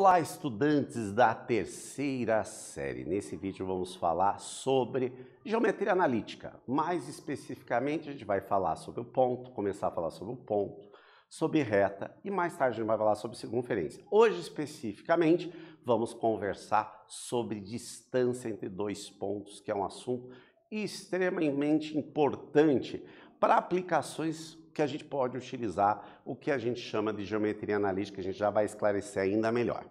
Olá, estudantes da terceira série. Nesse vídeo vamos falar sobre geometria analítica. Mais especificamente, a gente vai falar sobre o ponto, começar a falar sobre o ponto, sobre reta e mais tarde a gente vai falar sobre circunferência. Hoje, especificamente, vamos conversar sobre distância entre dois pontos, que é um assunto extremamente importante para aplicações que a gente pode utilizar o que a gente chama de geometria analítica, a gente já vai esclarecer ainda melhor.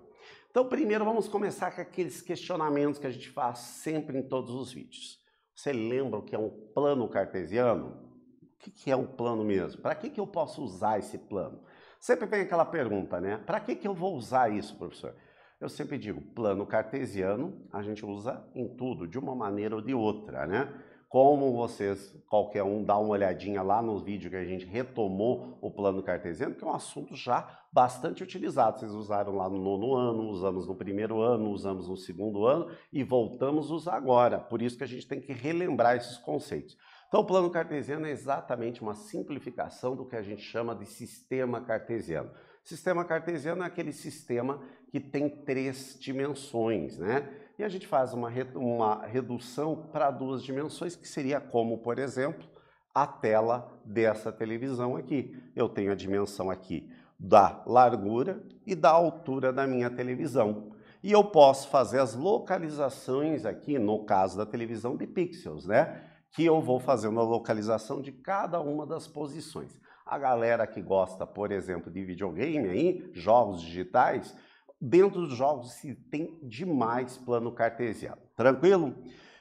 Então, primeiro vamos começar com aqueles questionamentos que a gente faz sempre em todos os vídeos. Você lembra o que é um plano cartesiano? O que é um plano mesmo? Para que, que eu posso usar esse plano? Sempre vem aquela pergunta, né? Para que, que eu vou usar isso, professor? Eu sempre digo, plano cartesiano a gente usa em tudo, de uma maneira ou de outra, né? Como vocês, qualquer um, dá uma olhadinha lá no vídeo que a gente retomou o plano cartesiano, que é um assunto já bastante utilizado. Vocês usaram lá no nono ano, usamos no primeiro ano, usamos no segundo ano e voltamos a usar agora. Por isso que a gente tem que relembrar esses conceitos. Então, o plano cartesiano é exatamente uma simplificação do que a gente chama de sistema cartesiano. Sistema cartesiano é aquele sistema que tem três dimensões, né? E a gente faz uma, uma redução para duas dimensões, que seria como, por exemplo, a tela dessa televisão aqui. Eu tenho a dimensão aqui da largura e da altura da minha televisão. E eu posso fazer as localizações aqui, no caso da televisão, de pixels, né? Que eu vou fazendo a localização de cada uma das posições. A galera que gosta, por exemplo, de videogame aí, jogos digitais, Dentro dos jogos se tem demais plano cartesiano. Tranquilo?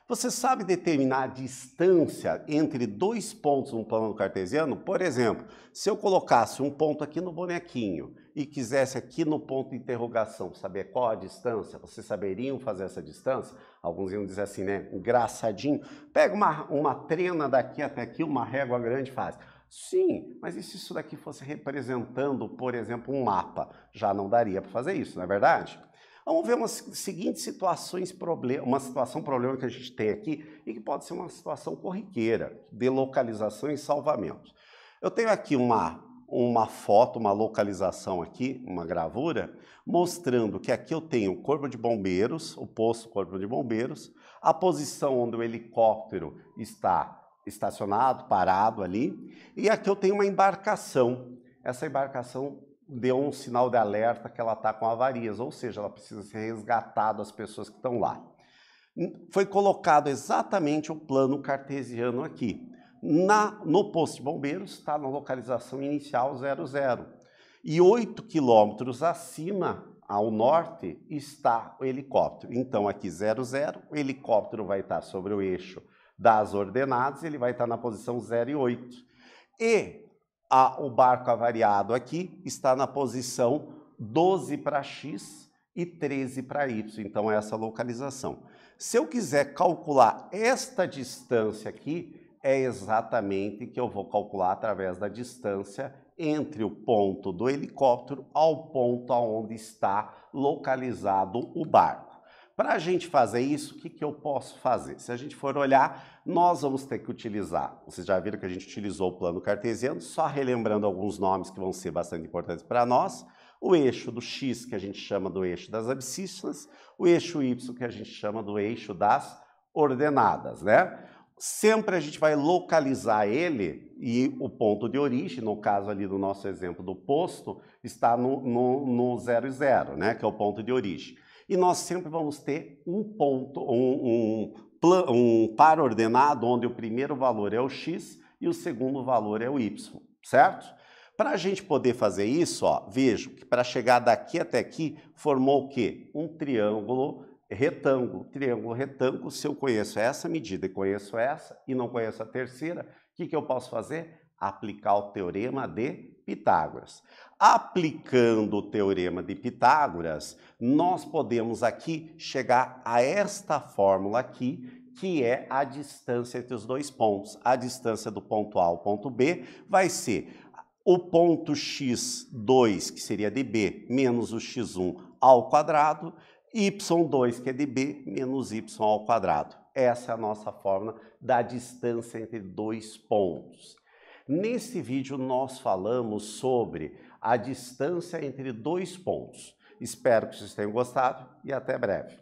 Você sabe determinar a distância entre dois pontos no plano cartesiano? Por exemplo, se eu colocasse um ponto aqui no bonequinho e quisesse aqui no ponto de interrogação saber qual a distância, vocês saberiam fazer essa distância? Alguns iam dizer assim, né? Engraçadinho. Pega uma, uma trena daqui até aqui, uma régua grande faz. Sim, mas e se isso daqui fosse representando, por exemplo, um mapa? Já não daria para fazer isso, não é verdade? Vamos ver umas seguintes situações, problema, uma situação problema que a gente tem aqui e que pode ser uma situação corriqueira, de localização e salvamento. Eu tenho aqui uma, uma foto, uma localização aqui, uma gravura, mostrando que aqui eu tenho o corpo de bombeiros, o posto corpo de bombeiros, a posição onde o helicóptero está estacionado, parado ali. E aqui eu tenho uma embarcação. Essa embarcação deu um sinal de alerta que ela está com avarias, ou seja, ela precisa ser resgatada as pessoas que estão lá. Foi colocado exatamente o plano cartesiano aqui. Na, no posto de bombeiros está na localização inicial 00. E 8 quilômetros acima, ao norte, está o helicóptero. Então, aqui 00, o helicóptero vai estar sobre o eixo das ordenadas, ele vai estar na posição 0 e 8. E a, o barco avariado aqui está na posição 12 para X e 13 para Y, então é essa localização. Se eu quiser calcular esta distância aqui, é exatamente que eu vou calcular através da distância entre o ponto do helicóptero ao ponto aonde está localizado o barco. Para a gente fazer isso, o que, que eu posso fazer? Se a gente for olhar, nós vamos ter que utilizar. Vocês já viram que a gente utilizou o plano cartesiano, só relembrando alguns nomes que vão ser bastante importantes para nós. O eixo do x, que a gente chama do eixo das abscissas, o eixo y, que a gente chama do eixo das ordenadas, né? Sempre a gente vai localizar ele e o ponto de origem, no caso ali do nosso exemplo do posto, está no, no, no zero e zero, né? Que é o ponto de origem. E nós sempre vamos ter um ponto, um, um, um par ordenado, onde o primeiro valor é o x e o segundo valor é o y, certo? Para a gente poder fazer isso, ó, vejo que para chegar daqui até aqui, formou o quê? Um triângulo retângulo. Triângulo retângulo, se eu conheço essa medida e conheço essa e não conheço a terceira, o que, que eu posso fazer? Aplicar o teorema de Pitágoras. Aplicando o teorema de Pitágoras, nós podemos aqui chegar a esta fórmula aqui, que é a distância entre os dois pontos. A distância do ponto A ao ponto B vai ser o ponto x2, que seria de B, menos o x1 ao quadrado, y2, que é de B, menos y ao quadrado. Essa é a nossa fórmula da distância entre dois pontos. Nesse vídeo nós falamos sobre a distância entre dois pontos. Espero que vocês tenham gostado e até breve.